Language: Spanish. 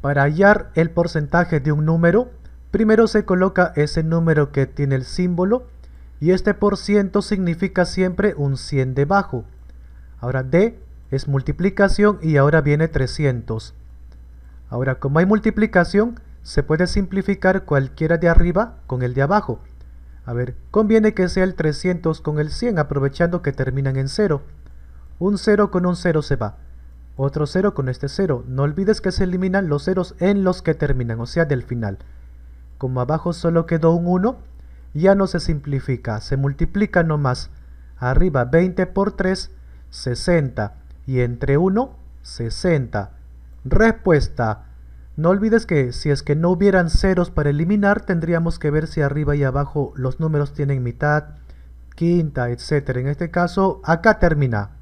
Para hallar el porcentaje de un número, primero se coloca ese número que tiene el símbolo y este por ciento significa siempre un 100 debajo. Ahora D es multiplicación y ahora viene 300. Ahora como hay multiplicación, se puede simplificar cualquiera de arriba con el de abajo. A ver, conviene que sea el 300 con el 100 aprovechando que terminan en 0. Un 0 con un 0 se va otro 0 con este 0. No olvides que se eliminan los ceros en los que terminan, o sea, del final. Como abajo solo quedó un 1, ya no se simplifica, se multiplica nomás. Arriba 20 por 3, 60. Y entre 1, 60. Respuesta. No olvides que si es que no hubieran ceros para eliminar, tendríamos que ver si arriba y abajo los números tienen mitad, quinta, etc. En este caso, acá termina.